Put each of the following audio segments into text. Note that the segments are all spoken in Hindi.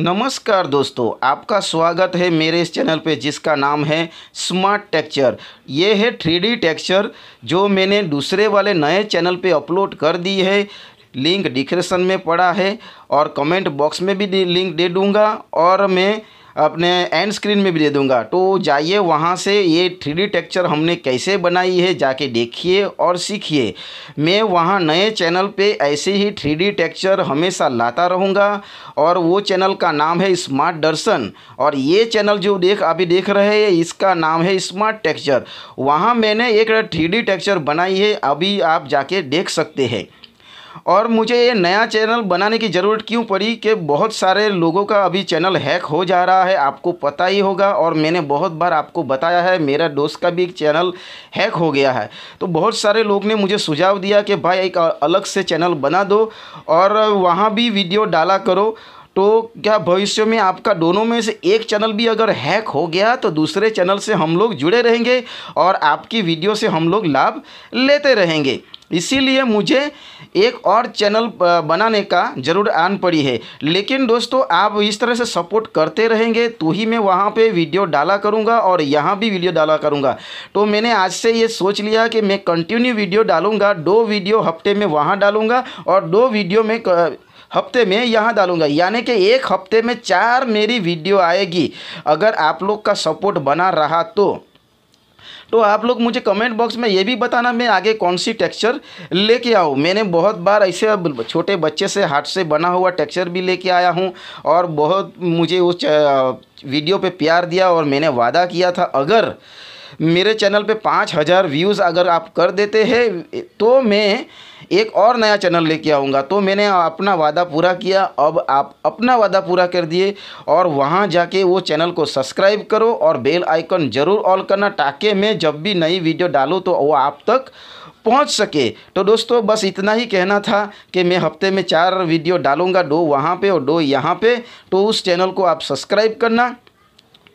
नमस्कार दोस्तों आपका स्वागत है मेरे इस चैनल पे जिसका नाम है स्मार्ट टेक्चर ये है थ्री डी टेक्चर जो मैंने दूसरे वाले नए चैनल पे अपलोड कर दी है लिंक डिस्क्रिप्शन में पड़ा है और कमेंट बॉक्स में भी लिंक दे दूँगा और मैं अपने एंड स्क्रीन में भी दे दूँगा तो जाइए वहाँ से ये थ्री टेक्चर हमने कैसे बनाई है जाके देखिए और सीखिए मैं वहाँ नए चैनल पे ऐसे ही थ्री टेक्चर हमेशा लाता रहूँगा और वो चैनल का नाम है स्मार्ट दर्शन और ये चैनल जो देख अभी देख रहे हैं इसका नाम है स्मार्ट टेक्चर वहाँ मैंने एक थ्री टेक्चर बनाई है अभी आप जाके देख सकते हैं और मुझे ये नया चैनल बनाने की ज़रूरत क्यों पड़ी कि बहुत सारे लोगों का अभी चैनल हैक हो जा रहा है आपको पता ही होगा और मैंने बहुत बार आपको बताया है मेरा दोस्त का भी एक चैनल हैक हो गया है तो बहुत सारे लोग ने मुझे सुझाव दिया कि भाई एक अलग से चैनल बना दो और वहाँ भी वीडियो डाला करो तो क्या भविष्य में आपका दोनों में से एक चैनल भी अगर हैक हो गया तो दूसरे चैनल से हम लोग जुड़े रहेंगे और आपकी वीडियो से हम लोग लाभ लेते रहेंगे इसीलिए मुझे एक और चैनल बनाने का ज़रूर आन पड़ी है लेकिन दोस्तों आप इस तरह से सपोर्ट करते रहेंगे तो ही मैं वहाँ पे वीडियो डाला करूँगा और यहाँ भी वीडियो डाला करूँगा तो मैंने आज से ये सोच लिया कि मैं कंटिन्यू वीडियो डालूँगा दो वीडियो हफ्ते में वहाँ डालूँगा और दो वीडियो में क... हफ्ते में यहाँ डालूंगा यानी कि एक हफ्ते में चार मेरी वीडियो आएगी अगर आप लोग का सपोर्ट बना रहा तो तो आप लोग मुझे कमेंट बॉक्स में ये भी बताना मैं आगे कौन सी टेक्सचर लेके आऊँ मैंने बहुत बार ऐसे छोटे बच्चे से हाथ से बना हुआ टेक्सचर भी लेके आया हूँ और बहुत मुझे उस वीडियो पे प्यार दिया और मैंने वादा किया था अगर मेरे चैनल पे पाँच हज़ार व्यूज़ अगर आप कर देते हैं तो मैं एक और नया चैनल लेके आऊँगा तो मैंने अपना वादा पूरा किया अब आप अपना वादा पूरा कर दिए और वहाँ जाके वो चैनल को सब्सक्राइब करो और बेल आइकन ज़रूर ऑल करना ताकि मैं जब भी नई वीडियो डालूँ तो वो आप तक पहुंच सके तो दोस्तों बस इतना ही कहना था कि मैं हफ्ते में चार वीडियो डालूँगा दो वहाँ पे और दो यहाँ पे तो उस चैनल को आप सब्सक्राइब करना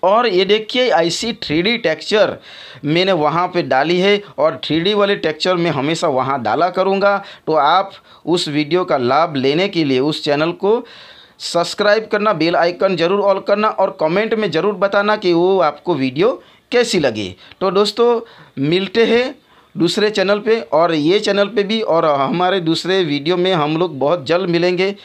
और ये देखिए ऐसी थ्री डी टेक्चर मैंने वहाँ पे डाली है और थ्री डी वाले टेक्चर मैं हमेशा वहाँ डाला करूँगा तो आप उस वीडियो का लाभ लेने के लिए उस चैनल को सब्सक्राइब करना बेल आइकन ज़रूर ऑल करना और कमेंट में ज़रूर बताना कि वो आपको वीडियो कैसी लगी तो दोस्तों मिलते हैं दूसरे चैनल पे और ये चैनल पे भी और हमारे दूसरे वीडियो में हम लोग बहुत जल्द मिलेंगे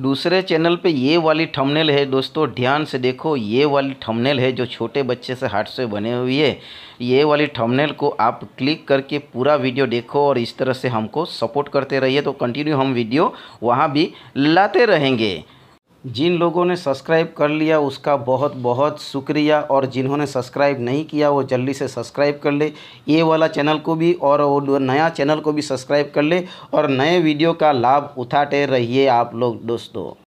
दूसरे चैनल पे ये वाली थंबनेल है दोस्तों ध्यान से देखो ये वाली थंबनेल है जो छोटे बच्चे से हाथ से बने हुई है ये वाली थंबनेल को आप क्लिक करके पूरा वीडियो देखो और इस तरह से हमको सपोर्ट करते रहिए तो कंटिन्यू हम वीडियो वहाँ भी लाते रहेंगे जिन लोगों ने सब्सक्राइब कर लिया उसका बहुत बहुत शुक्रिया और जिन्होंने सब्सक्राइब नहीं किया वो जल्दी से सब्सक्राइब कर ले ये वाला चैनल को भी और वो नया चैनल को भी सब्सक्राइब कर ले और नए वीडियो का लाभ उठाते रहिए आप लोग दोस्तों